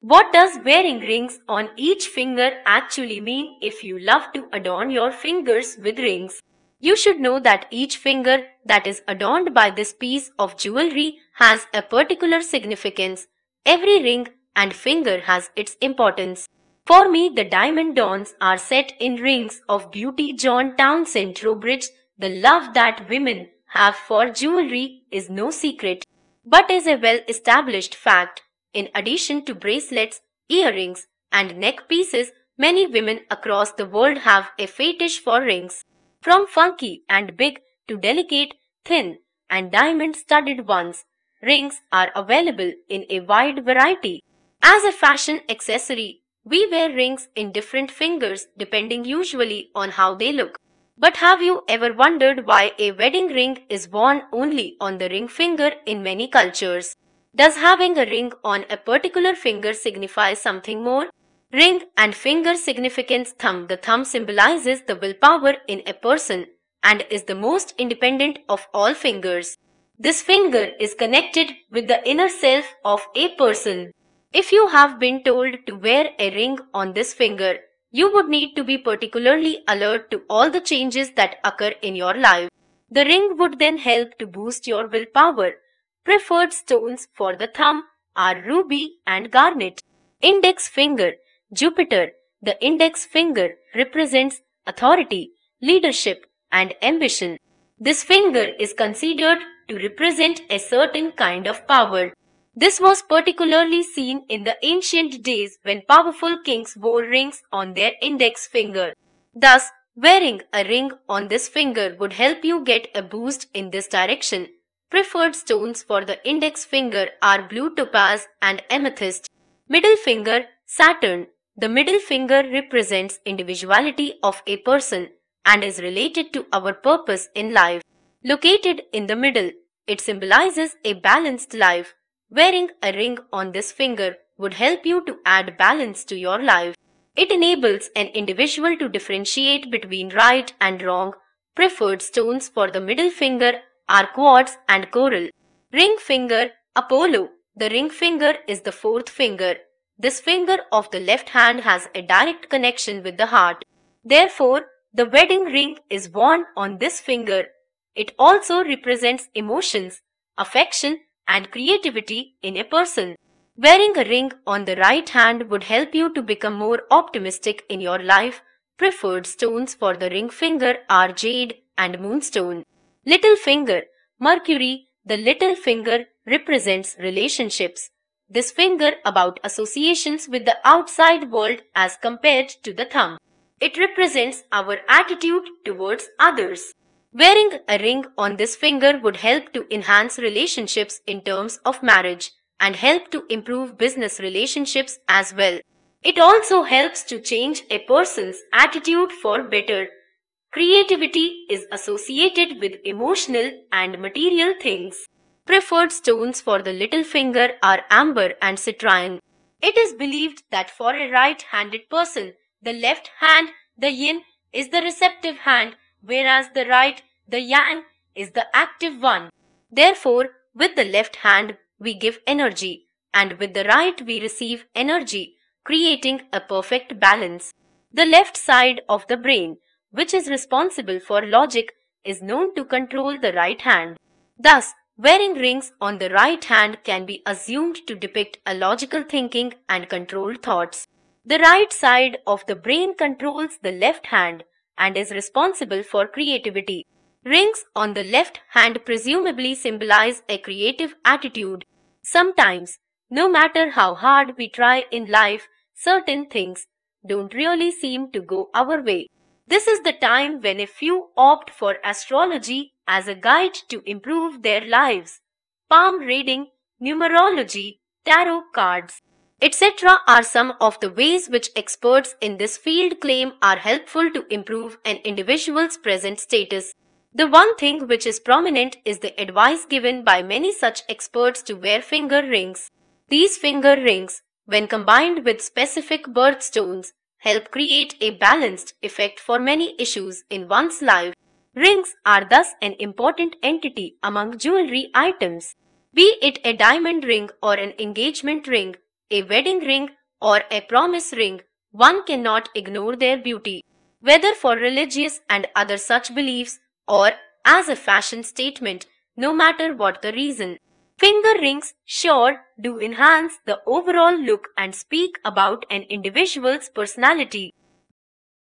What does wearing rings on each finger actually mean if you love to adorn your fingers with rings? You should know that each finger that is adorned by this piece of jewelry has a particular significance. Every ring and finger has its importance. For me, the diamond dawns are set in rings of beauty John Townsend Trowbridge. The love that women have for jewelry is no secret, but is a well-established fact. In addition to bracelets, earrings, and neck pieces, many women across the world have a fetish for rings. From funky and big to delicate, thin, and diamond studded ones, rings are available in a wide variety. As a fashion accessory, we wear rings in different fingers depending usually on how they look. But have you ever wondered why a wedding ring is worn only on the ring finger in many cultures? Does having a ring on a particular finger signify something more? Ring and finger significance thumb. The thumb symbolizes the willpower in a person and is the most independent of all fingers. This finger is connected with the inner self of a person. If you have been told to wear a ring on this finger, you would need to be particularly alert to all the changes that occur in your life. The ring would then help to boost your willpower Preferred stones for the thumb are ruby and garnet. Index finger, Jupiter. The index finger represents authority, leadership and ambition. This finger is considered to represent a certain kind of power. This was particularly seen in the ancient days when powerful kings wore rings on their index finger. Thus, wearing a ring on this finger would help you get a boost in this direction. Preferred stones for the index finger are blue topaz and amethyst. Middle finger, Saturn. The middle finger represents individuality of a person and is related to our purpose in life. Located in the middle, it symbolizes a balanced life. Wearing a ring on this finger would help you to add balance to your life. It enables an individual to differentiate between right and wrong. Preferred stones for the middle finger are quartz and coral. Ring finger Apollo. The ring finger is the fourth finger. This finger of the left hand has a direct connection with the heart. Therefore, the wedding ring is worn on this finger. It also represents emotions, affection and creativity in a person. Wearing a ring on the right hand would help you to become more optimistic in your life. Preferred stones for the ring finger are jade and moonstone. Little finger, Mercury, the little finger represents relationships. This finger about associations with the outside world as compared to the thumb. It represents our attitude towards others. Wearing a ring on this finger would help to enhance relationships in terms of marriage and help to improve business relationships as well. It also helps to change a person's attitude for better Creativity is associated with emotional and material things. Preferred stones for the little finger are amber and citrine. It is believed that for a right-handed person, the left hand, the yin, is the receptive hand, whereas the right, the yang, is the active one. Therefore, with the left hand, we give energy, and with the right, we receive energy, creating a perfect balance. The left side of the brain which is responsible for logic, is known to control the right hand. Thus, wearing rings on the right hand can be assumed to depict a logical thinking and controlled thoughts. The right side of the brain controls the left hand and is responsible for creativity. Rings on the left hand presumably symbolize a creative attitude. Sometimes, no matter how hard we try in life, certain things don't really seem to go our way. This is the time when a few opt for astrology as a guide to improve their lives. Palm reading, numerology, tarot cards, etc. are some of the ways which experts in this field claim are helpful to improve an individual's present status. The one thing which is prominent is the advice given by many such experts to wear finger rings. These finger rings, when combined with specific birthstones, help create a balanced effect for many issues in one's life. Rings are thus an important entity among jewelry items. Be it a diamond ring or an engagement ring, a wedding ring or a promise ring, one cannot ignore their beauty. Whether for religious and other such beliefs or as a fashion statement, no matter what the reason. Finger rings sure do enhance the overall look and speak about an individual's personality.